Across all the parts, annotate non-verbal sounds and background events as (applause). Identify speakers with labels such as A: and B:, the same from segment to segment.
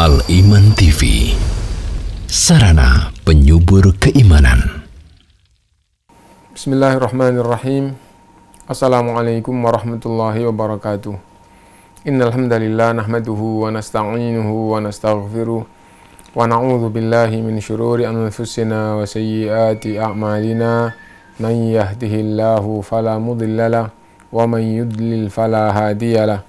A: Al-Iman TV Sarana penyubur keimanan Bismillahirrahmanirrahim Assalamualaikum warahmatullahi wabarakatuh Innalhamdalillah nahmaduhu wa nasta'inuhu wa nasta'gfiruh Wa na'udhu billahi min syururi anfusina wa sayyiati a'malina Man yahdihillahu falamudillalah Wa man yudlil falahadiyalah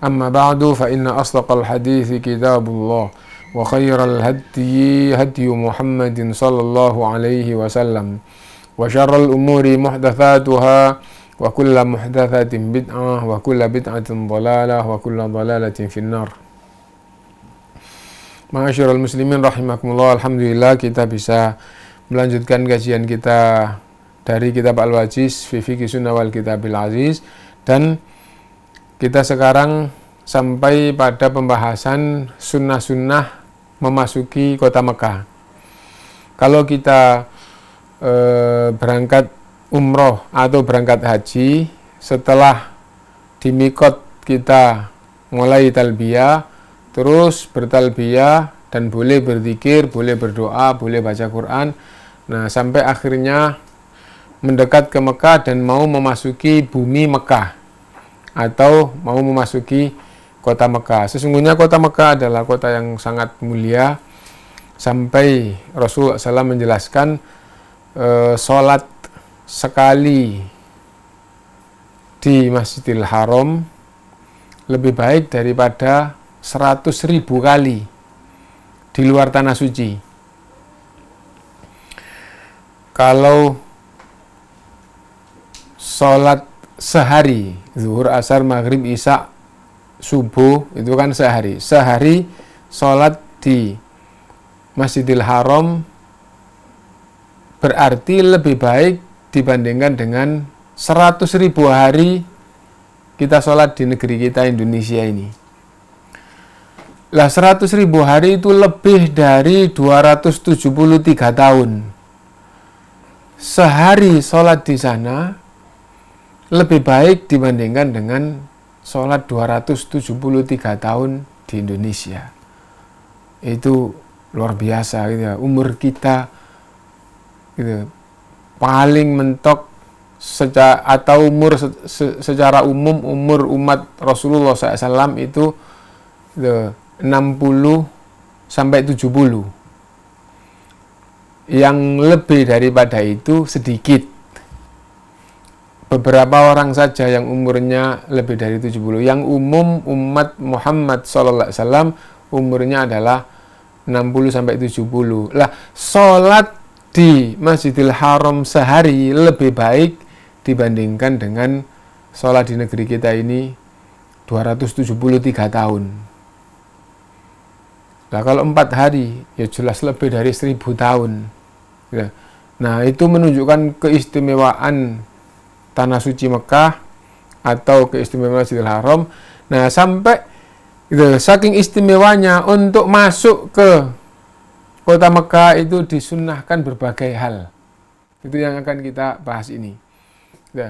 A: أما بعد فإن أصدق الحديث كتاب الله وخير الهدي هدي محمد صلى الله عليه وسلم وشر الأمور محدثاتها وكل محدثة بدعة وكل بدعة ضلالة وكل ضلالة في النار Masyurul muslimin rahimakumullah Alhamdulillah kita bisa melanjutkan kajian kita dari kitab Al-Wajiz Fifi Sunnah wal Kitabil Aziz dan kita sekarang sampai pada pembahasan sunnah-sunnah memasuki kota Mekah. Kalau kita e, berangkat umroh atau berangkat haji, setelah di mikot kita mulai talbiyah, terus bertalbiyah dan boleh berzikir, boleh berdoa, boleh baca Quran. Nah, sampai akhirnya mendekat ke Mekah dan mau memasuki bumi Mekah atau mau memasuki kota Mekah. Sesungguhnya kota Mekah adalah kota yang sangat mulia sampai Rasulullah SAW menjelaskan e, sholat sekali di Masjidil Haram lebih baik daripada 100 ribu kali di luar tanah suci. Kalau sholat sehari zuhur asar maghrib isya subuh itu kan sehari sehari sholat di Masjidil Haram berarti lebih baik dibandingkan dengan 100 ribu hari kita sholat di negeri kita Indonesia ini. Lah 100 ribu hari itu lebih dari 273 tahun. Sehari sholat di sana lebih baik dibandingkan dengan sholat 273 tahun di Indonesia. Itu luar biasa gitu ya. Umur kita gitu, paling mentok secara atau umur se, secara umum umur umat Rasulullah SAW itu gitu, 60 sampai 70. Yang lebih daripada itu sedikit beberapa orang saja yang umurnya lebih dari 70 yang umum umat Muhammad SAW umurnya adalah 60 70 lah sholat di Masjidil Haram sehari lebih baik dibandingkan dengan sholat di negeri kita ini 273 tahun lah kalau empat hari ya jelas lebih dari 1000 tahun nah itu menunjukkan keistimewaan tanah suci Mekah atau keistimewaan Masjidil Haram. Nah, sampai gitu, saking istimewanya untuk masuk ke kota Mekah itu disunahkan berbagai hal. Itu yang akan kita bahas ini. Gitu.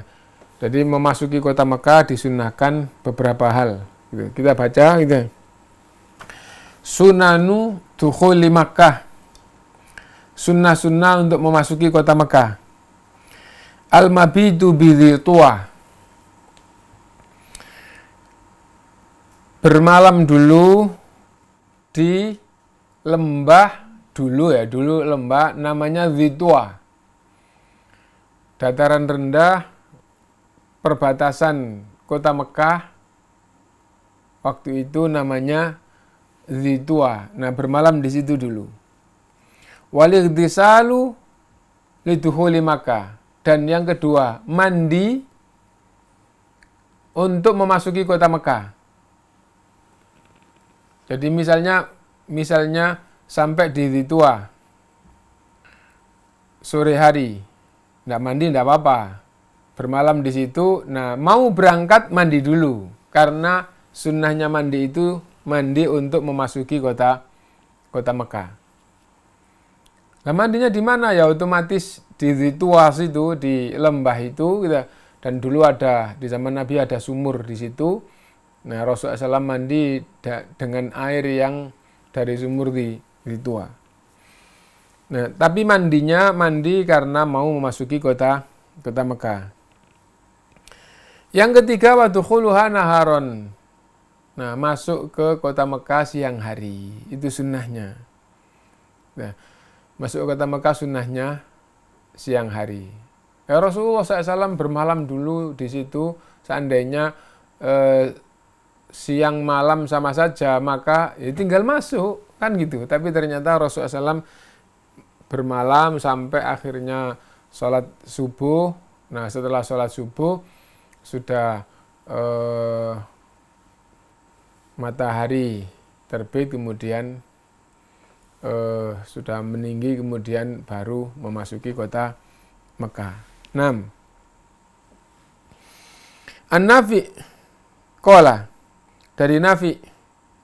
A: jadi memasuki kota Mekah disunahkan beberapa hal. Gitu. Kita baca gitu. Sunanu dukhuli Mekah. Sunnah-sunnah untuk memasuki kota Mekah. Al-mabitu Bidil tua. Bermalam dulu di lembah dulu ya, dulu lembah namanya Zitua. Dataran rendah perbatasan kota Mekah waktu itu namanya Zitua. Nah, bermalam di situ dulu. Walid disalu liduhuli Makkah dan yang kedua, mandi untuk memasuki kota Mekah. Jadi misalnya misalnya sampai di Ritua sore hari, tidak mandi tidak apa-apa. Bermalam di situ, nah mau berangkat mandi dulu karena sunnahnya mandi itu mandi untuk memasuki kota kota Mekah. Nah, mandinya di mana ya otomatis di, rituas itu di lembah itu kita gitu. dan dulu ada di zaman Nabi ada sumur di situ. Nah Rasulullah SAW mandi da, dengan air yang dari sumur di, di Nah tapi mandinya mandi karena mau memasuki kota kota Mekah. Yang ketiga waktu naharon. Nah masuk ke kota Mekah siang hari itu sunnahnya. Nah, masuk ke kota Mekah sunnahnya siang hari. Ya, Rasulullah SAW bermalam dulu di situ, seandainya eh, siang malam sama saja, maka ya tinggal masuk, kan gitu. Tapi ternyata Rasulullah SAW bermalam sampai akhirnya sholat subuh. Nah setelah sholat subuh sudah eh, matahari terbit kemudian eh, sudah meninggi kemudian baru memasuki kota Mekah. 6. An-Nafi kola dari Nafi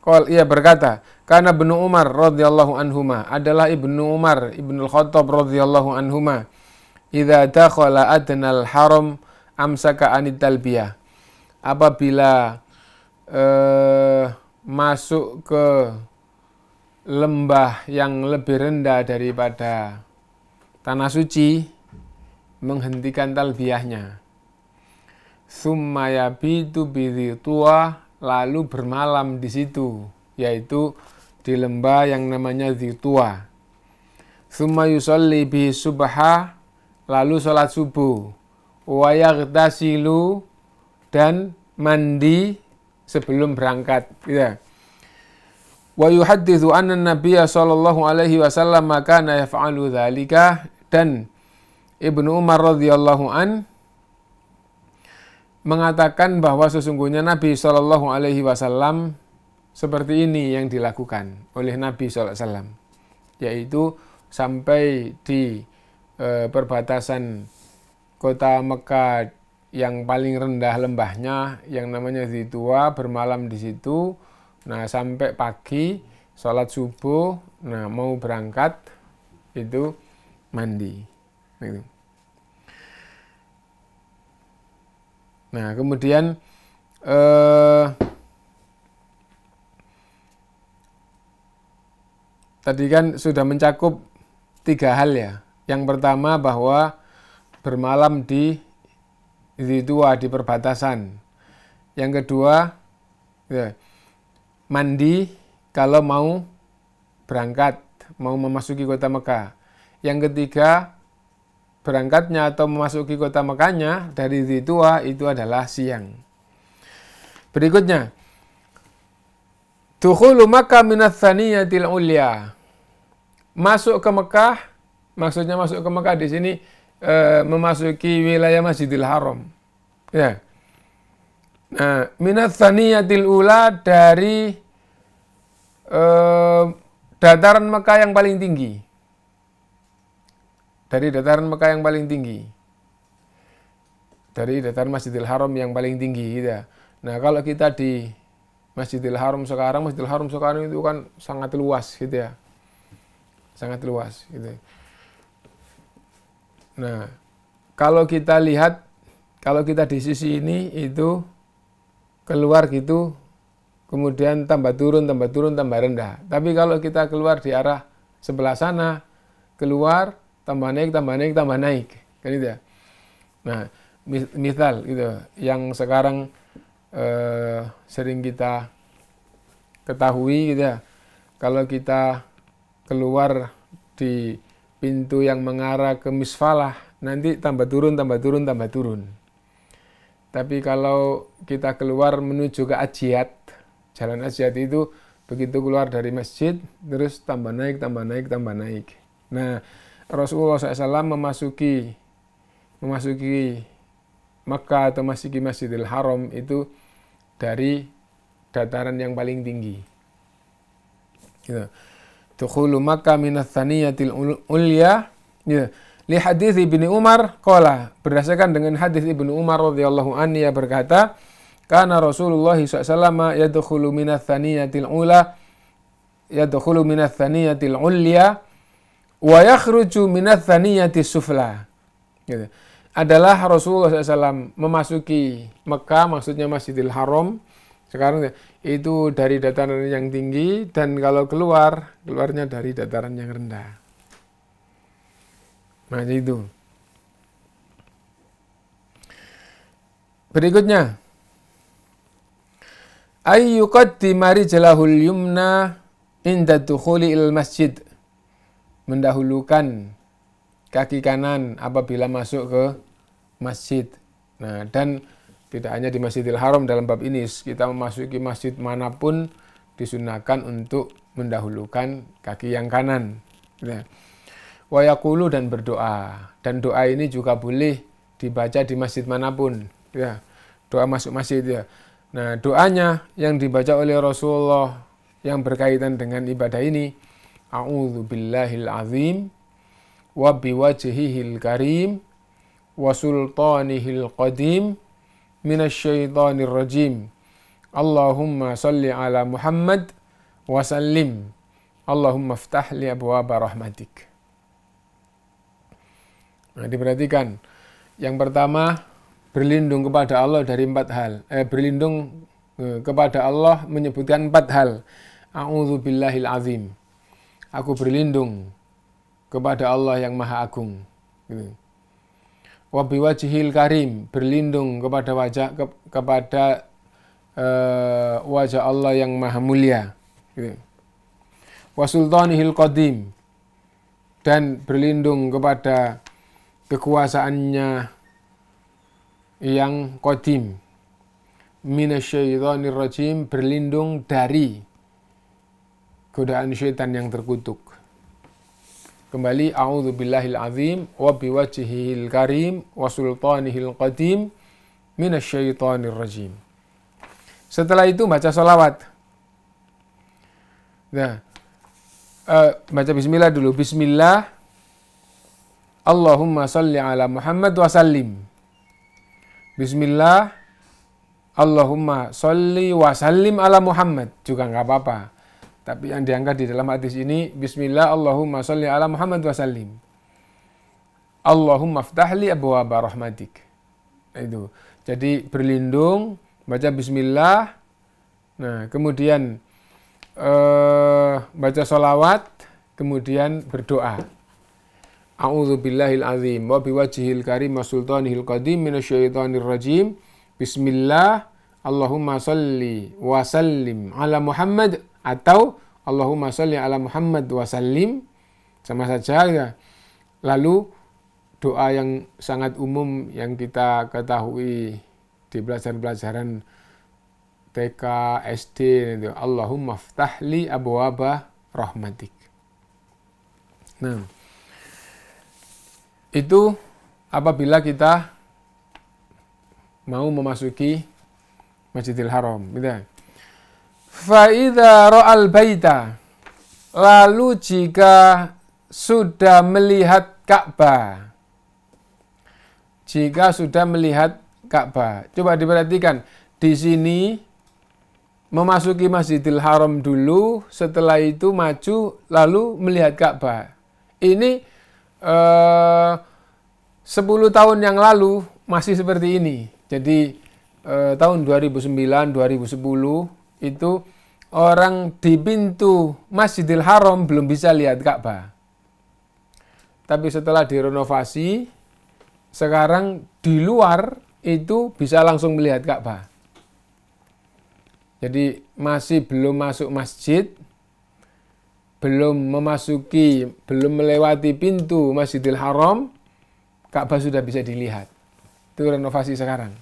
A: kol ia berkata karena Ibnu Umar radhiyallahu anhuma adalah Ibnu Umar Ibnu Khattab radhiyallahu anhuma idza dakhala adnal haram amsaka anit talbiyah apabila eh, masuk ke lembah yang lebih rendah daripada tanah suci menghentikan talbiyahnya. bitu bidhi tua lalu bermalam di situ, yaitu di lembah yang namanya Zitua. Summa yusolli bihi subha lalu sholat subuh. dasilu dan mandi sebelum berangkat. Gitu wa yuhaddithu anna nabiyya sallallahu alaihi wasallam kana yaf'alu dzalika dan Ibnu Umar radhiyallahu an mengatakan bahwa sesungguhnya Nabi Shallallahu alaihi wasallam seperti ini yang dilakukan oleh Nabi sallallahu alaihi wasallam yaitu sampai di e, perbatasan kota Mekah yang paling rendah lembahnya yang namanya Zitua bermalam di situ Nah, sampai pagi sholat subuh, nah mau berangkat itu mandi. Gitu. Nah, kemudian eh, tadi kan sudah mencakup tiga hal ya. Yang pertama bahwa bermalam di di tua di perbatasan. Yang kedua, ya, mandi kalau mau berangkat, mau memasuki kota Mekah. Yang ketiga, berangkatnya atau memasuki kota Mekahnya dari Zitua itu adalah siang. Berikutnya, Dukhulu Makkah minat thaniyatil ulia. Masuk ke Mekah, maksudnya masuk ke Mekah di sini e, memasuki wilayah Masjidil Haram. Ya. Nah, eh, minat thaniyatil ula dari eh, dataran Mekah yang paling tinggi. Dari dataran Mekah yang paling tinggi. Dari dataran Masjidil Haram yang paling tinggi gitu ya. Nah, kalau kita di Masjidil Haram sekarang, Masjidil Haram sekarang itu kan sangat luas gitu ya. Sangat luas gitu. Nah, kalau kita lihat kalau kita di sisi ini itu keluar gitu, kemudian tambah turun, tambah turun, tambah rendah. Tapi kalau kita keluar di arah sebelah sana, keluar, tambah naik, tambah naik, tambah naik. Kan itu ya. Nah, misal gitu, yang sekarang eh, sering kita ketahui gitu ya, kalau kita keluar di pintu yang mengarah ke misfalah, nanti tambah turun, tambah turun, tambah turun. Tapi kalau kita keluar menuju ke Ajiat, jalan Ajiat itu begitu keluar dari masjid, terus tambah naik, tambah naik, tambah naik. Nah, Rasulullah SAW memasuki memasuki Mekah atau memasuki Masjidil Haram itu dari dataran yang paling tinggi. Gitu. Tukhulu Makkah minat ulya. Gitu li hadis Ibnu Umar kola berdasarkan dengan hadis Ibnu Umar radhiyallahu anhi ia berkata karena Rasulullah SAW yadukhulu minat thaniyatil ula yadukhulu minat thaniyatil ulya wa yakhruju minat thaniyatil sufla gitu. adalah Rasulullah SAW memasuki Mekah maksudnya Masjidil Haram sekarang itu dari dataran yang tinggi dan kalau keluar keluarnya dari dataran yang rendah Nah, jadi itu. Berikutnya. Ayyuqaddima rijlahul yumna inda dukhuli il masjid. Mendahulukan kaki kanan apabila masuk ke masjid. Nah, dan tidak hanya di Masjidil Haram dalam bab ini, kita memasuki masjid manapun disunahkan untuk mendahulukan kaki yang kanan. Nah wayakulu dan berdoa. Dan doa ini juga boleh dibaca di masjid manapun. Ya, doa masuk masjid ya. Nah, doanya yang dibaca oleh Rasulullah yang berkaitan dengan ibadah ini, A'udzu billahil azim wa biwajhihil karim wa sultanihil qadim minasyaitonir rajim. Allahumma salli ala Muhammad wa sallim. Allahumma ftah li abwaba rahmatik. Nah, diperhatikan. Yang pertama, berlindung kepada Allah dari empat hal. Eh, berlindung eh, kepada Allah menyebutkan empat hal. A'udzubillahil azim. Aku berlindung kepada Allah yang maha agung. Gitu. Wabiwajihil karim. Berlindung kepada wajah ke, kepada uh, wajah Allah yang maha mulia. Gitu. Wasultanihil qadim. Dan berlindung kepada kekuasaannya yang kodim. Minasyaitonir rajim berlindung dari godaan syaitan yang terkutuk. Kembali, a'udzu billahi azim, wa biwajihil karim, wa sultanihil qadim, minasyaitonir rajim. Setelah itu baca selawat Nah, uh, baca bismillah dulu. Bismillah, Allahumma salli ala Muhammad wa sallim. Bismillah, Allahumma salli wa sallim ala Muhammad. Juga nggak apa-apa. Tapi yang diangkat di dalam hadis ini, Bismillah, Allahumma salli ala Muhammad wa sallim. Allahumma ftahli wa rahmatik. Itu. Jadi berlindung, baca Bismillah. Nah, kemudian eh, baca solawat, kemudian berdoa. A'udzu billahil azim wa biwajhil karim wa sultanil qadim minasyaitonir rajim. Bismillah Allahumma salli wa sallim ala Muhammad atau Allahumma salli ala Muhammad wa sallim sama saja ya. Lalu doa yang sangat umum yang kita ketahui di pelajaran-pelajaran TK, SD itu Allahumma ftahli abwaba rahmatik. Nah, itu apabila kita mau memasuki Masjidil Haram. Gitu. Ya. Fa'idha ro'al baita. Lalu jika sudah melihat Ka'bah. Jika sudah melihat Ka'bah. Coba diperhatikan. Di sini memasuki Masjidil Haram dulu, setelah itu maju, lalu melihat Ka'bah. Ini 10 eh, tahun yang lalu masih seperti ini. Jadi eh, tahun 2009, 2010 itu orang di pintu Masjidil Haram belum bisa lihat Ka'bah. Tapi setelah direnovasi, sekarang di luar itu bisa langsung melihat Ka'bah. Jadi masih belum masuk masjid, belum memasuki, belum melewati pintu Masjidil Haram, Ka'bah sudah bisa dilihat. Itu renovasi sekarang.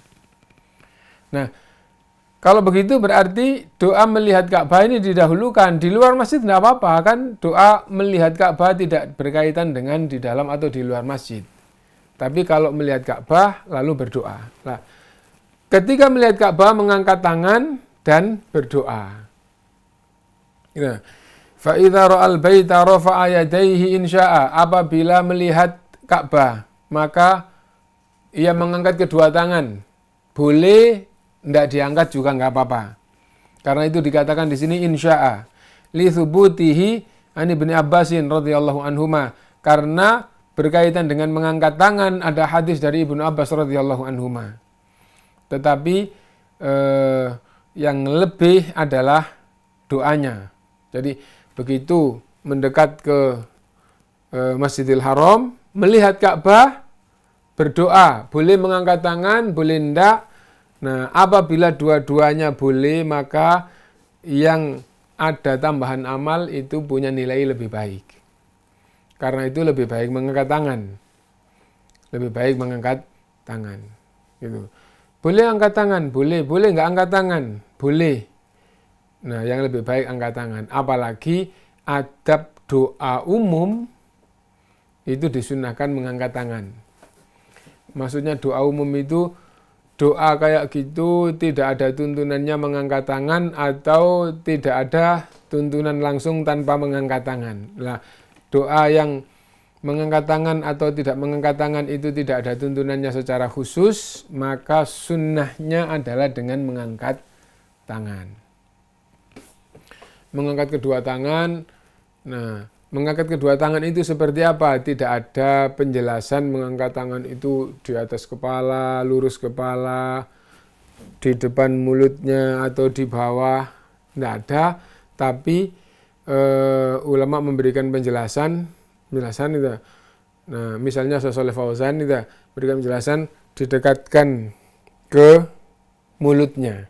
A: Nah, kalau begitu berarti doa melihat Ka'bah ini didahulukan. Di luar masjid tidak apa-apa, kan doa melihat Ka'bah tidak berkaitan dengan di dalam atau di luar masjid. Tapi kalau melihat Ka'bah, lalu berdoa. Nah, ketika melihat Ka'bah, mengangkat tangan dan berdoa. Nah, Fa'idha ro'al baita rofa'a yadaihi insya'a. Apabila melihat Ka'bah, maka ia mengangkat kedua tangan. Boleh, tidak diangkat juga nggak apa-apa. Karena itu dikatakan di sini insya'a. Li thubutihi an ibn Abbasin radhiyallahu anhuma. Karena berkaitan dengan mengangkat tangan ada hadis dari Ibnu Abbas radhiyallahu anhuma. Tetapi eh, yang lebih adalah doanya. Jadi begitu mendekat ke e, Masjidil Haram, melihat Ka'bah, berdoa, boleh mengangkat tangan, boleh ndak. Nah, apabila dua-duanya boleh, maka yang ada tambahan amal itu punya nilai lebih baik. Karena itu lebih baik mengangkat tangan. Lebih baik mengangkat tangan. Gitu. Boleh angkat tangan, boleh. Boleh nggak angkat tangan, boleh. Nah, yang lebih baik angkat tangan. Apalagi adab doa umum itu disunahkan mengangkat tangan. Maksudnya doa umum itu doa kayak gitu tidak ada tuntunannya mengangkat tangan atau tidak ada tuntunan langsung tanpa mengangkat tangan. Nah, doa yang mengangkat tangan atau tidak mengangkat tangan itu tidak ada tuntunannya secara khusus, maka sunnahnya adalah dengan mengangkat tangan mengangkat kedua tangan. Nah, mengangkat kedua tangan itu seperti apa? Tidak ada penjelasan mengangkat tangan itu di atas kepala, lurus kepala, di depan mulutnya atau di bawah. Tidak ada, tapi uh, ulama memberikan penjelasan, penjelasan itu. Nah, misalnya Sosoleh Fauzan itu berikan penjelasan didekatkan ke mulutnya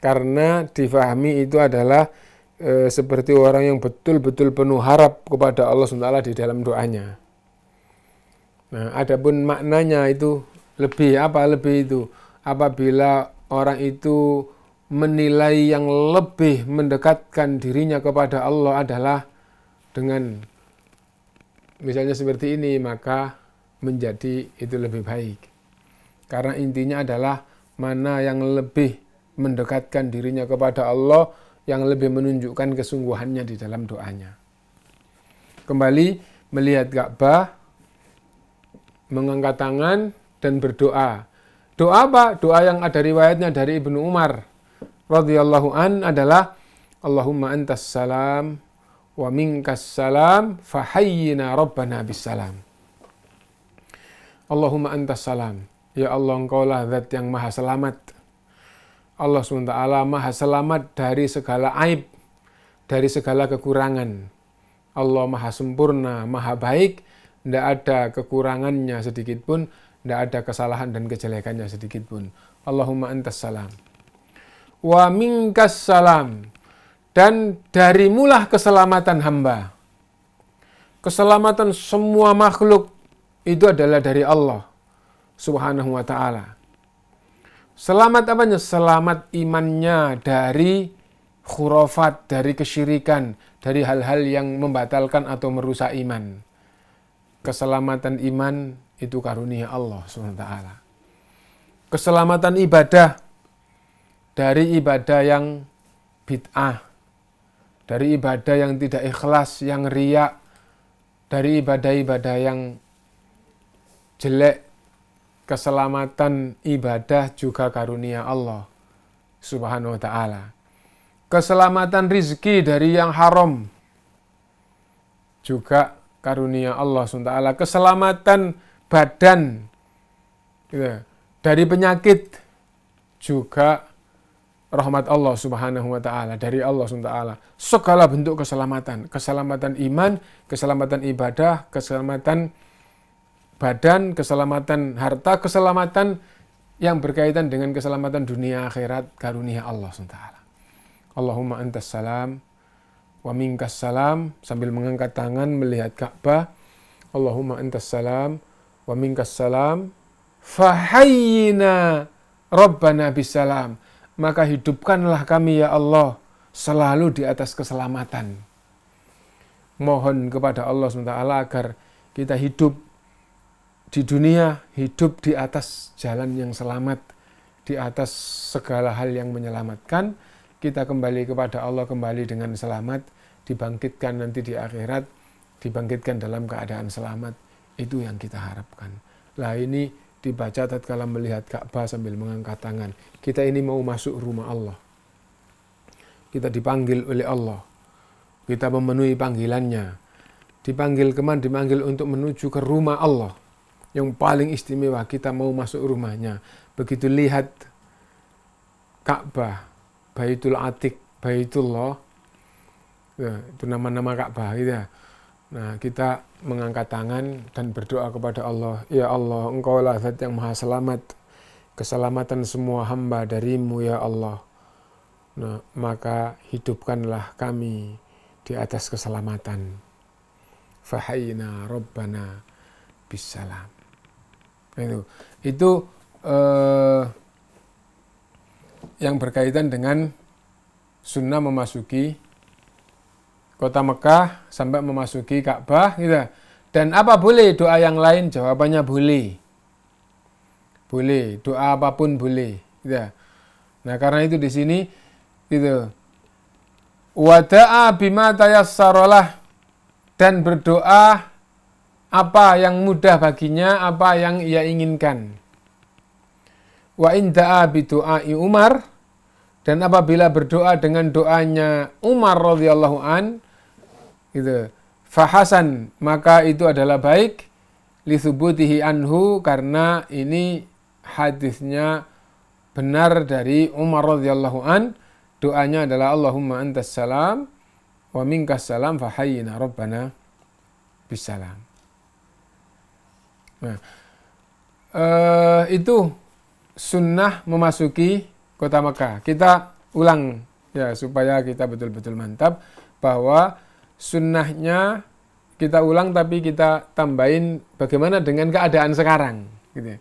A: karena difahami itu adalah e, seperti orang yang betul-betul penuh harap kepada Allah SWT di dalam doanya. Nah, adapun maknanya itu lebih apa lebih itu apabila orang itu menilai yang lebih mendekatkan dirinya kepada Allah adalah dengan misalnya seperti ini maka menjadi itu lebih baik. Karena intinya adalah mana yang lebih mendekatkan dirinya kepada Allah yang lebih menunjukkan kesungguhannya di dalam doanya. Kembali melihat Ka'bah, mengangkat tangan dan berdoa. Doa apa? Doa yang ada riwayatnya dari Ibnu Umar radhiyallahu an adalah Allahumma antas salam wa minkas salam fahayyina rabbana bis salam. Allahumma antas salam. Ya Allah engkaulah zat yang maha selamat. Allah SWT maha selamat dari segala aib, dari segala kekurangan. Allah maha sempurna, maha baik, tidak ada kekurangannya sedikit pun, tidak ada kesalahan dan kejelekannya sedikit pun. Allahumma antas salam. Wa minkas salam. Dan dari darimulah keselamatan hamba. Keselamatan semua makhluk itu adalah dari Allah subhanahu wa ta'ala Selamat apanya? Selamat imannya dari khurafat, dari kesyirikan, dari hal-hal yang membatalkan atau merusak iman. Keselamatan iman itu karunia Allah SWT. Keselamatan ibadah dari ibadah yang bid'ah, dari ibadah yang tidak ikhlas, yang riak, dari ibadah-ibadah yang jelek, keselamatan ibadah juga karunia Allah Subhanahu wa taala. Keselamatan rizki dari yang haram juga karunia Allah Subhanahu wa taala. Keselamatan badan gitu, dari penyakit juga rahmat Allah Subhanahu wa taala dari Allah Subhanahu wa taala. Segala bentuk keselamatan, keselamatan iman, keselamatan ibadah, keselamatan badan, keselamatan harta, keselamatan yang berkaitan dengan keselamatan dunia akhirat karunia Allah SWT. Allahumma antas salam wa minkas salam sambil mengangkat tangan melihat Ka'bah. Allahumma antas salam wa minkas salam fahayyina rabbana bisalam. Maka hidupkanlah kami ya Allah selalu di atas keselamatan. Mohon kepada Allah SWT agar kita hidup di dunia hidup di atas jalan yang selamat, di atas segala hal yang menyelamatkan. Kita kembali kepada Allah kembali dengan selamat, dibangkitkan nanti di akhirat, dibangkitkan dalam keadaan selamat. Itu yang kita harapkan. Lah ini dibaca tatkala melihat Ka'bah sambil mengangkat tangan. Kita ini mau masuk rumah Allah. Kita dipanggil oleh Allah. Kita memenuhi panggilannya. Dipanggil kemana? Dipanggil untuk menuju ke rumah Allah yang paling istimewa kita mau masuk rumahnya. Begitu lihat Ka'bah, Baitul Atik, Baitullah, ya, itu nama-nama Ka'bah gitu ya. Nah, kita mengangkat tangan dan berdoa kepada Allah. Ya Allah, Engkau lah zat yang maha selamat. Keselamatan semua hamba darimu, ya Allah. Nah, maka hidupkanlah kami di atas keselamatan. Fahayna Rabbana bisalam itu Itu eh, yang berkaitan dengan sunnah memasuki kota Mekah sampai memasuki Ka'bah gitu. Dan apa boleh doa yang lain? Jawabannya boleh. Boleh, doa apapun boleh. Gitu. Nah, karena itu di sini itu Wada'a bima tayassarolah dan berdoa apa yang mudah baginya, apa yang ia inginkan. Wa inda'a bidu'ai Umar, dan apabila berdoa dengan doanya Umar radhiyallahu an, gitu, fahasan, maka itu adalah baik, lisubutihi anhu, karena ini hadisnya benar dari Umar radhiyallahu an, doanya adalah Allahumma antas salam, wa minkas salam fahayyina rabbana bisalam. Nah, uh, itu sunnah memasuki kota Mekah. Kita ulang ya supaya kita betul-betul mantap bahwa sunnahnya kita ulang tapi kita tambahin bagaimana dengan keadaan sekarang. Gitu. Ya.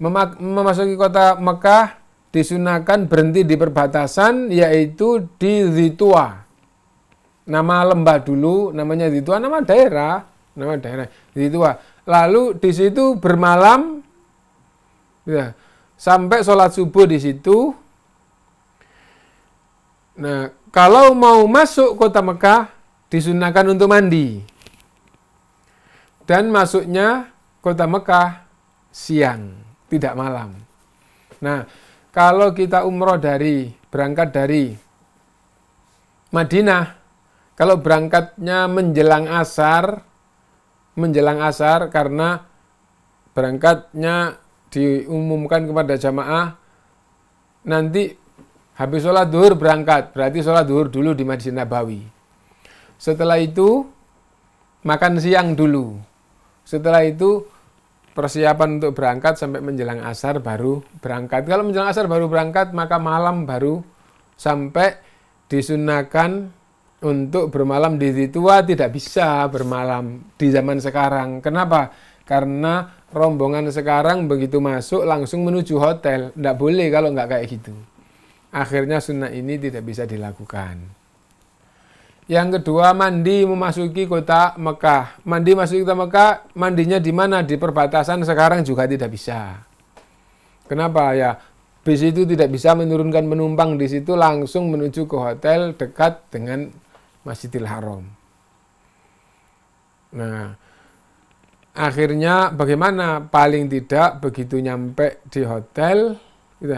A: Memak memasuki kota Mekah disunahkan berhenti di perbatasan yaitu di Zitua. Nama lembah dulu namanya Zitua, nama daerah, nama daerah Zitua lalu di situ bermalam ya, sampai sholat subuh di situ. Nah, kalau mau masuk kota Mekah disunahkan untuk mandi. Dan masuknya kota Mekah siang, tidak malam. Nah, kalau kita umroh dari berangkat dari Madinah, kalau berangkatnya menjelang asar, menjelang asar karena berangkatnya diumumkan kepada jamaah nanti habis sholat duhur berangkat berarti sholat duhur dulu di Masjid Nabawi setelah itu makan siang dulu setelah itu persiapan untuk berangkat sampai menjelang asar baru berangkat kalau menjelang asar baru berangkat maka malam baru sampai disunahkan untuk bermalam di Zitua tidak bisa bermalam di zaman sekarang. Kenapa? Karena rombongan sekarang begitu masuk langsung menuju hotel. Tidak boleh kalau nggak kayak gitu. Akhirnya sunnah ini tidak bisa dilakukan. Yang kedua, mandi memasuki kota Mekah. Mandi masuk kota Mekah, mandinya di mana? Di perbatasan sekarang juga tidak bisa. Kenapa ya? Bis itu tidak bisa menurunkan penumpang di situ langsung menuju ke hotel dekat dengan Masjidil Haram. Nah, akhirnya bagaimana paling tidak begitu nyampe di hotel, kita, gitu.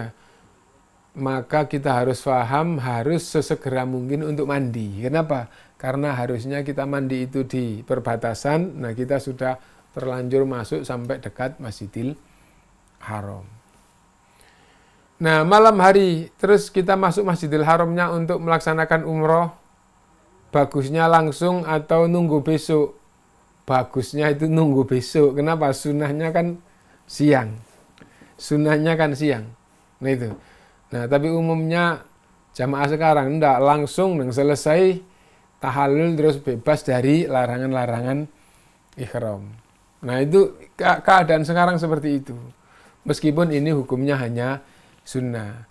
A: maka kita harus paham harus sesegera mungkin untuk mandi. Kenapa? Karena harusnya kita mandi itu di perbatasan, nah kita sudah terlanjur masuk sampai dekat Masjidil Haram. Nah, malam hari terus kita masuk Masjidil Haramnya untuk melaksanakan umroh bagusnya langsung atau nunggu besok? Bagusnya itu nunggu besok. Kenapa? Sunnahnya kan siang. Sunnahnya kan siang. Nah itu. Nah tapi umumnya jamaah sekarang tidak langsung dan selesai tahalul terus bebas dari larangan-larangan ikhram. Nah itu keadaan sekarang seperti itu. Meskipun ini hukumnya hanya sunnah.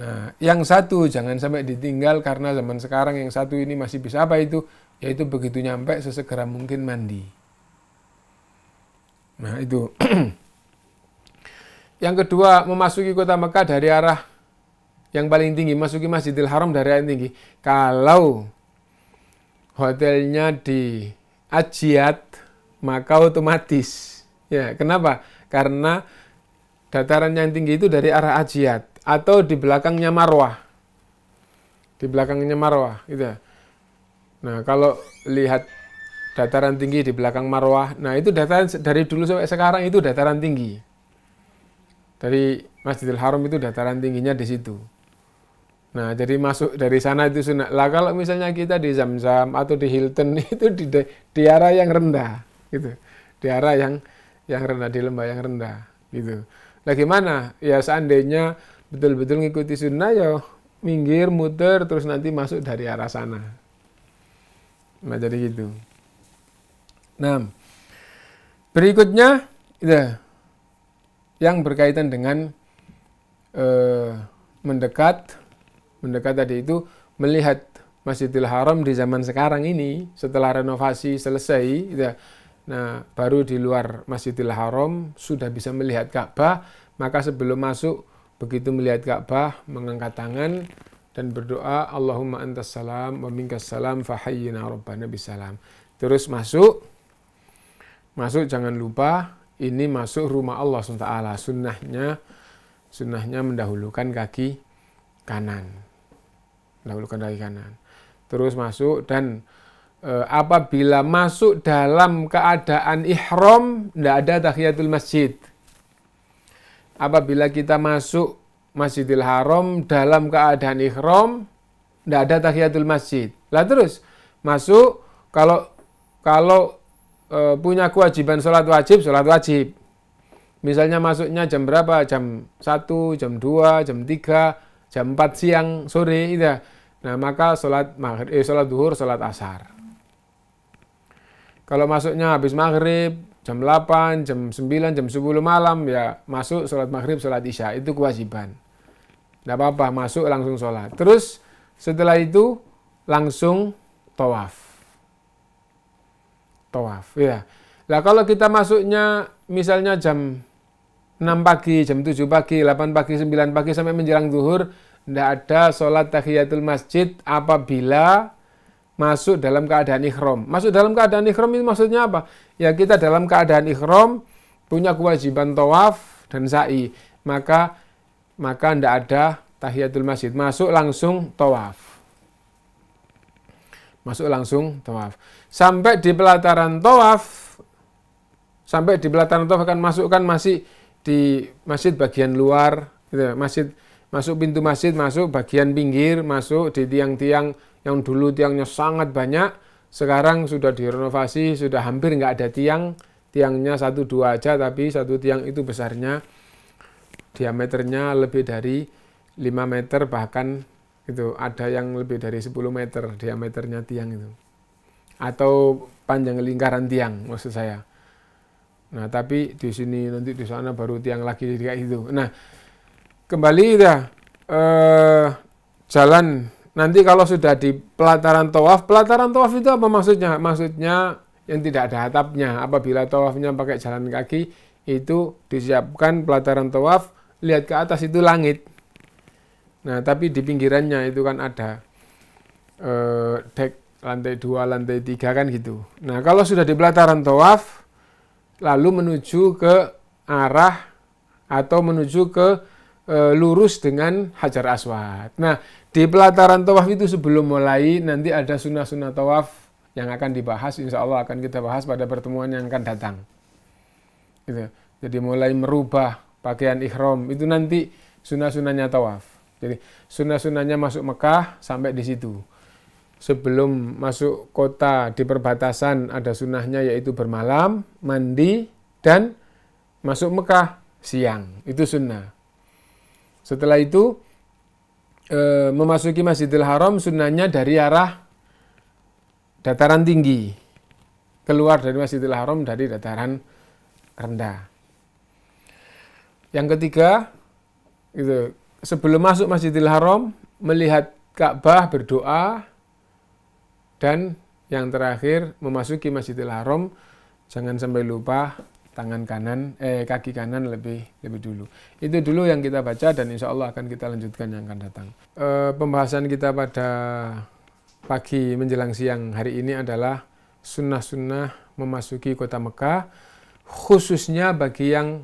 A: Nah, yang satu jangan sampai ditinggal karena zaman sekarang yang satu ini masih bisa apa itu? Yaitu begitu nyampe sesegera mungkin mandi. Nah, itu. (clears throat) yang kedua, memasuki kota Mekah dari arah yang paling tinggi, masuki Masjidil Haram dari arah yang tinggi. Kalau hotelnya di Ajiat, maka otomatis. Ya, kenapa? Karena dataran yang tinggi itu dari arah Ajiat atau di belakangnya marwah. Di belakangnya marwah, gitu. ya. Nah, kalau lihat dataran tinggi di belakang marwah, nah itu dataran dari dulu sampai sekarang itu dataran tinggi. Dari Masjidil Haram itu dataran tingginya di situ. Nah, jadi masuk dari sana itu sunnah. Lah kalau misalnya kita di Zam-Zam atau di Hilton (laughs) itu di di arah yang rendah, gitu. Di arah yang yang rendah di lembah yang rendah, gitu. Lah gimana? Ya seandainya betul-betul ngikuti sunnah ya minggir muter terus nanti masuk dari arah sana nah jadi gitu nah berikutnya ya, yang berkaitan dengan eh, mendekat mendekat tadi itu melihat Masjidil Haram di zaman sekarang ini setelah renovasi selesai ya, nah baru di luar Masjidil Haram sudah bisa melihat Ka'bah maka sebelum masuk Begitu melihat Ka'bah, mengangkat tangan dan berdoa, Allahumma antas salam wa minkas salam fahayyina rabbana bisalam. Terus masuk, masuk jangan lupa, ini masuk rumah Allah SWT. Sunnahnya, sunnahnya mendahulukan kaki kanan. Mendahulukan kaki kanan. Terus masuk dan e, apabila masuk dalam keadaan ihram, tidak ada tahiyatul masjid apabila kita masuk Masjidil Haram dalam keadaan ihram, tidak ada tahiyatul masjid. Lah terus masuk kalau kalau e, punya kewajiban sholat wajib, sholat wajib. Misalnya masuknya jam berapa? Jam 1, jam 2, jam 3, jam 4 siang, sore itu. Nah, maka sholat maghrib, eh, sholat duhur, sholat asar. Kalau masuknya habis maghrib, jam 8, jam 9, jam 10 malam ya masuk sholat maghrib, sholat isya itu kewajiban. Tidak apa-apa masuk langsung sholat. Terus setelah itu langsung tawaf. Tawaf ya. Lah kalau kita masuknya misalnya jam 6 pagi, jam 7 pagi, 8 pagi, 9 pagi sampai menjelang zuhur, tidak ada sholat tahiyatul masjid apabila masuk dalam keadaan ikhram. Masuk dalam keadaan ikhram ini maksudnya apa? Ya kita dalam keadaan ikhram punya kewajiban tawaf dan sa'i. Maka maka tidak ada tahiyatul masjid. Masuk langsung tawaf. Masuk langsung tawaf. Sampai di pelataran tawaf sampai di pelataran tawaf akan masukkan masih di masjid bagian luar gitu, ya. masjid masuk pintu masjid masuk bagian pinggir masuk di tiang-tiang yang dulu tiangnya sangat banyak, sekarang sudah direnovasi, sudah hampir nggak ada tiang, tiangnya satu dua aja, tapi satu tiang itu besarnya diameternya lebih dari 5 meter bahkan itu ada yang lebih dari 10 meter diameternya tiang itu atau panjang lingkaran tiang maksud saya nah tapi di sini nanti di sana baru tiang lagi kayak itu nah kembali ya eh, jalan nanti kalau sudah di pelataran tawaf, pelataran tawaf itu apa maksudnya? Maksudnya yang tidak ada atapnya. Apabila tawafnya pakai jalan kaki, itu disiapkan pelataran tawaf, lihat ke atas itu langit. Nah, tapi di pinggirannya itu kan ada eh, dek lantai dua, lantai tiga kan gitu. Nah, kalau sudah di pelataran tawaf, lalu menuju ke arah atau menuju ke e, lurus dengan Hajar Aswad. Nah, di pelataran tawaf itu sebelum mulai nanti ada sunnah-sunnah tawaf yang akan dibahas, insya Allah akan kita bahas pada pertemuan yang akan datang. Gitu. Jadi mulai merubah pakaian ikhram itu nanti sunnah-sunnahnya tawaf. Jadi sunnah-sunnahnya masuk Mekah sampai di situ. Sebelum masuk kota di perbatasan ada sunnahnya yaitu bermalam, mandi, dan masuk Mekah siang. Itu sunnah. Setelah itu e, memasuki Masjidil Haram sunnahnya dari arah dataran tinggi. Keluar dari Masjidil Haram dari dataran rendah. Yang ketiga, itu sebelum masuk Masjidil Haram melihat Ka'bah berdoa dan yang terakhir memasuki Masjidil Haram jangan sampai lupa tangan kanan eh kaki kanan lebih lebih dulu itu dulu yang kita baca dan insya Allah akan kita lanjutkan yang akan datang e, pembahasan kita pada pagi menjelang siang hari ini adalah sunnah-sunnah memasuki kota Mekah khususnya bagi yang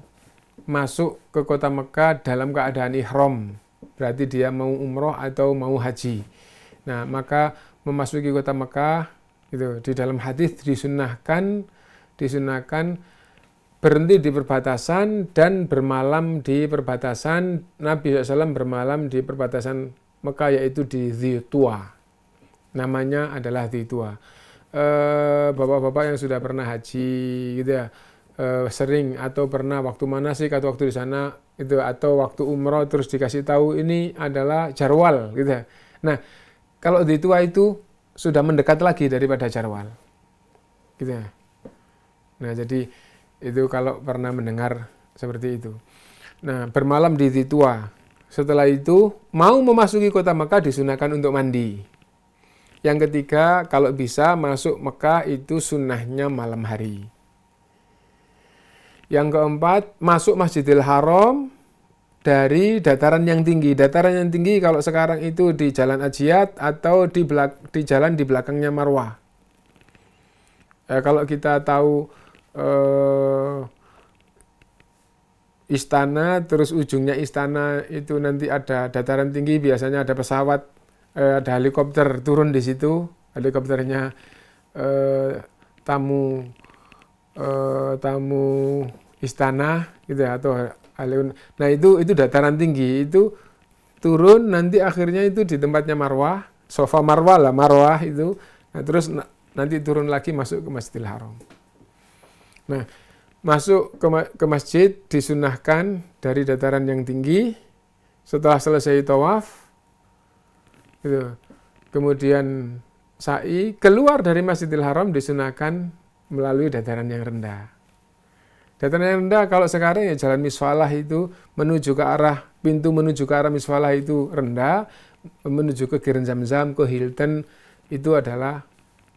A: masuk ke kota Mekah dalam keadaan ihram berarti dia mau umroh atau mau haji nah maka memasuki kota Mekah itu di dalam hadis disunahkan disunahkan berhenti di perbatasan dan bermalam di perbatasan. Nabi SAW bermalam di perbatasan Mekah yaitu di Zitua. Namanya adalah Zitua. Eh, bapak-bapak yang sudah pernah haji gitu ya, eh, sering atau pernah waktu mana sih atau waktu di sana itu atau waktu umroh terus dikasih tahu ini adalah jarwal gitu ya. Nah, kalau Zitua itu sudah mendekat lagi daripada jarwal. Gitu ya. Nah, jadi itu kalau pernah mendengar seperti itu. Nah, bermalam di Titua. Setelah itu, mau memasuki kota Mekah disunahkan untuk mandi. Yang ketiga, kalau bisa masuk Mekah itu sunnahnya malam hari. Yang keempat, masuk Masjidil Haram dari dataran yang tinggi. Dataran yang tinggi kalau sekarang itu di Jalan Ajiat atau di, belak di jalan di belakangnya Marwah. Eh, kalau kita tahu uh, istana, terus ujungnya istana itu nanti ada dataran tinggi, biasanya ada pesawat, uh, ada helikopter turun di situ, helikopternya uh, tamu uh, tamu istana gitu ya atau nah itu itu dataran tinggi itu turun nanti akhirnya itu di tempatnya marwah sofa marwah lah marwah itu nah, terus nanti turun lagi masuk ke masjidil haram Nah, masuk ke, ma ke masjid disunahkan dari dataran yang tinggi setelah selesai tawaf. Gitu. Kemudian sa'i keluar dari Masjidil Haram disunahkan melalui dataran yang rendah. Dataran yang rendah kalau sekarang ya jalan misfalah itu menuju ke arah pintu menuju ke arah misfalah itu rendah, menuju ke Kiren Zamzam, ke Hilton itu adalah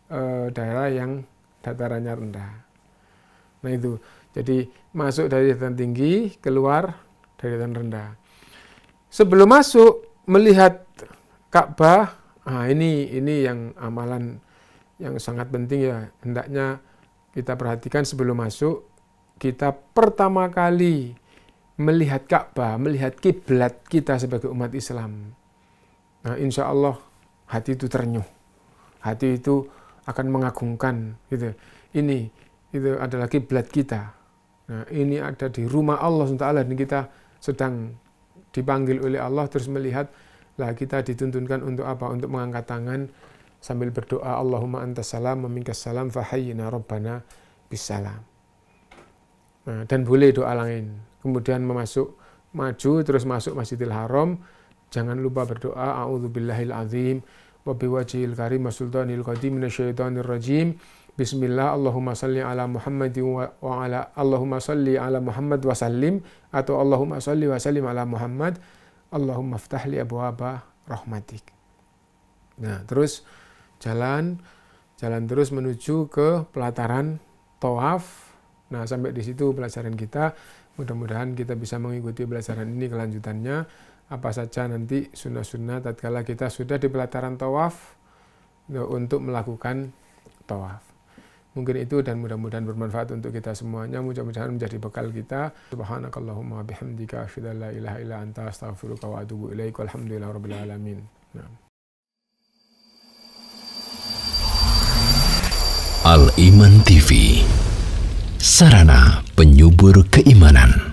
A: e, daerah yang datarannya rendah. Nah itu, jadi masuk dari dataran tinggi, keluar dari dataran rendah. Sebelum masuk melihat Ka'bah, nah ini ini yang amalan yang sangat penting ya hendaknya kita perhatikan sebelum masuk kita pertama kali melihat Ka'bah, melihat kiblat kita sebagai umat Islam. Nah, insya Allah hati itu ternyuh, hati itu akan mengagungkan gitu. Ini itu adalah kiblat kita. Nah, ini ada di rumah Allah SWT dan kita sedang dipanggil oleh Allah terus melihat lah kita dituntunkan untuk apa? Untuk mengangkat tangan sambil berdoa Allahumma antas salam meminkas salam fahayyina rabbana bisalam. Nah, dan boleh doa lain. Kemudian memasuk maju terus masuk Masjidil Haram jangan lupa berdoa a'udzubillahil azim wa karim wa sultanil qadim minasyaitonir rajim Bismillah Allahumma salli ala Muhammad wa, wa ala Allahumma salli ala Muhammad wa sallim atau Allahumma salli wa sallim ala Muhammad Allahumma ftahli aba rahmatik. Nah, terus jalan jalan terus menuju ke pelataran tawaf. Nah, sampai di situ pelajaran kita. Mudah-mudahan kita bisa mengikuti pelajaran ini kelanjutannya. Apa saja nanti sunnah-sunnah tatkala kita sudah di pelataran tawaf untuk melakukan tawaf. Mungkin itu dan mudah-mudahan bermanfaat untuk kita semuanya. Mudah-mudahan menjadi bekal kita. Subhanakallahumma bihamdika asyhadu la ilaha illa anta astaghfiruka wa atubu ilaik. Alhamdulillahirabbil alamin. Al Iman TV Sarana penyubur keimanan